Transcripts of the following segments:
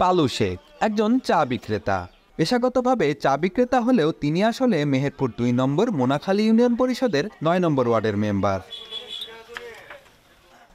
পালু শেখ একজন চা বিক্রেতা পেশাগতভাবে চা বিক্রেতা হলেও তিনি আসলে মেহেরপুর দুই নম্বর মোনাখালী ইউনিয়ন পরিষদের নয় নম্বর ওয়ার্ডের মেম্বার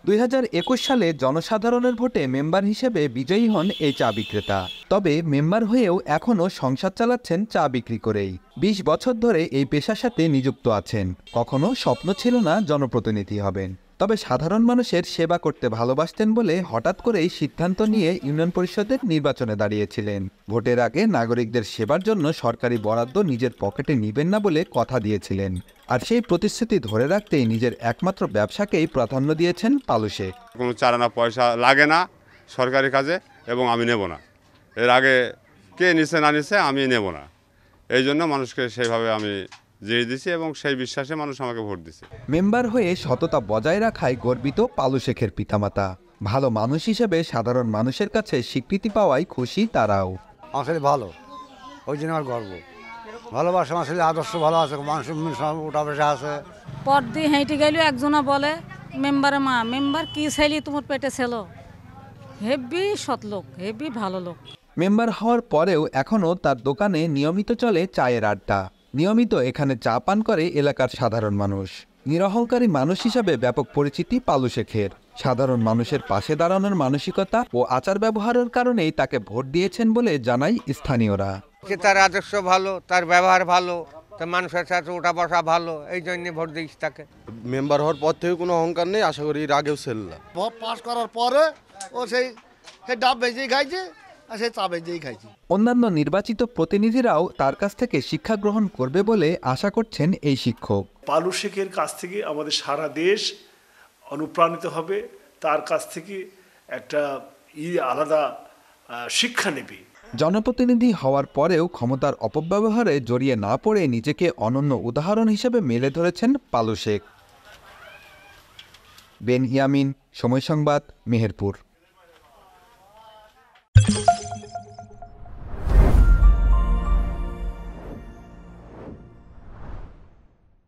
দুই হাজার একুশ সালে জনসাধারণের ভোটে মেম্বার হিসেবে বিজয়ী হন এই চা বিক্রেতা তবে মেম্বার হয়েও এখনও সংসার চালাচ্ছেন চা বিক্রি করেই ২০ বছর ধরে এই পেশার সাথে নিযুক্ত আছেন কখনো স্বপ্ন ছিল না জনপ্রতিনিধি হবেন তবে সাধারণ মানুষের সেবা করতে ভালোবাসতেন বলে হঠাৎ করেই সিদ্ধান্ত নিয়ে ইউনিয়ন পরিষদের নির্বাচনে দাঁড়িয়েছিলেন ভোটের আগে নাগরিকদের সেবার জন্য সরকারি বরাদ্দ নিজের পকেটে নিবেন না বলে কথা দিয়েছিলেন আর সেই প্রতিশ্রুতি ধরে রাখতেই নিজের একমাত্র ব্যবসাকেই প্রাধান্য দিয়েছেন পালুসে কোনো চারানা পয়সা লাগে না সরকারি কাজে এবং আমি নেব না এর আগে কে নিছে না নিছে আমি নেব না এই জন্য মানুষকে সেইভাবে আমি জেনে দিয়েছি এবং সেই বিশ্বাসে মানুষ আমাকে ভোট দিছে মেম্বার হয়ে সততা বজায় রাখায় গর্বিত পালু শেখের পিতামাতা ভালো মানুষ হিসেবে সাধারণ মানুষের কাছে স্বীকৃতি পাওয়ায় খুশি তারাও আসলে ভালো ওই জন্য আমার গর্ব ভালোবাসা আসলে আদর্শ ভালো আছে মানুষ ওটা পেশা আছে পথ দিয়ে হেঁটে গেলেও একজনা বলে মেম্বারে মা মেম্বার কি ছেলে তোমার পেটে ছিল হেভি সৎ লোক হেভি ভালো লোক মেম্বার হওয়ার পরেও এখনও তার দোকানে নিয়মিত চলে চায়ের আড্ডা নিয়মিত এখানে চা পান করে এলাকার সাধারণ মানুষ নিরহংকারী মানুষ হিসাবে ব্যাপক পরিচিতি পালু শেখের সাধারণ মানুষের পাশে দাঁড়ানোর মানসিকতা ও আচার ব্যবহারের কারণেই তাকে ভোট দিয়েছেন বলে জানাই স্থানীয়রা তার আদর্শ ভালো তার ব্যবহার ভালো তার মানুষের সাথে ওটা বসা ভালো এই জন্য ভোট দিয়েছি তাকে মেম্বার হওয়ার পর থেকে কোনো অহংকার নেই আশা করি আগেও সেল ভোট পাস করার পরে ও সেই ডাব বেজে খাইছে যেই খাইছি অন্যান্য নির্বাচিত প্রতিনিধিরাও তার কাছ থেকে শিক্ষা গ্রহণ করবে বলে আশা করছেন এই শিক্ষক পালু শেখের কাছ থেকে আমাদের সারা দেশ অনুপ্রাণিত হবে তার কাছ থেকে একটা ই আলাদা শিক্ষা নেবে জনপ্রতিনিধি হওয়ার পরেও ক্ষমতার অপব্যবহারে জড়িয়ে না পড়ে নিজেকে অনন্য উদাহরণ হিসেবে মেলে ধরেছেন পালু শেখ বেন ইয়ামিন সময় সংবাদ মেহেরপুর